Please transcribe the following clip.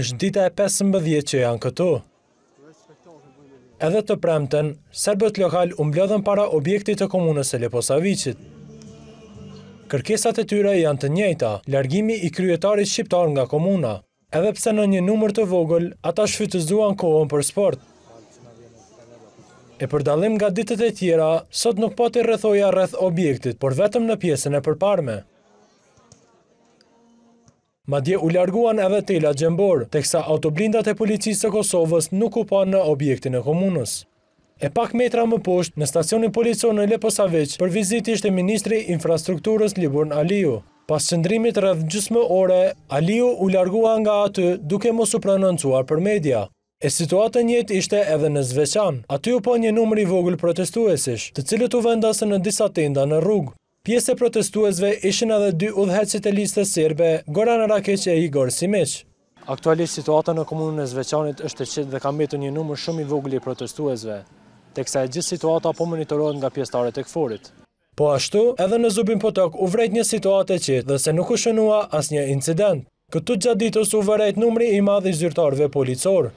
është dita e pesë që janë këtu. Edhe të premten, serbet lokal umblodhen para objektit të komunës e Leposavicit. Kërkesat e tyre janë të njejta, largimi i kryetarit shqiptar nga komuna, edhe pse në një numër të vogël, ata shfytëzduan kohën për sport. E përdalim nga ditët e tjera, sot nuk pati po rrethoja rreth objektit, por vetëm në piesën e përparme. Ma dje u larguan edhe tela gjembor, teksa autoblindat e policisë të Kosovës nuk u pa në objektin e komunës. E pak metra më poshtë, në stacionin policion në Leposaveq, për vizit ishte Ministri Infrastrukturës Liburn Aliu. Pas qëndrimit rrëdhë gjysme ore, Aliu u largua nga aty duke mos u prononcuar për media. E situatë njët ishte edhe në Zveçan, aty u po një numëri vogël protestuesish, të cilët u vendasë në disa tenda në rrugë. Pjesë e protestuazve ishën edhe dy udheqit e liste sirbe, Goran Rakeq e Igor Simic. Aktualisht situata në komunën e Zveçanit është të qitë dhe kam betu një numër shumë i vogli i protestuesve, të kësa e gjithë situata po monitorohet nga pjestare të këforit. Po ashtu, edhe në zubim potok u vrejt një situatë e qitë dhe se nuk u shënua as një incident. Këtu gjatë ditës u vërejt numri i madhë i zyrtarve policorë.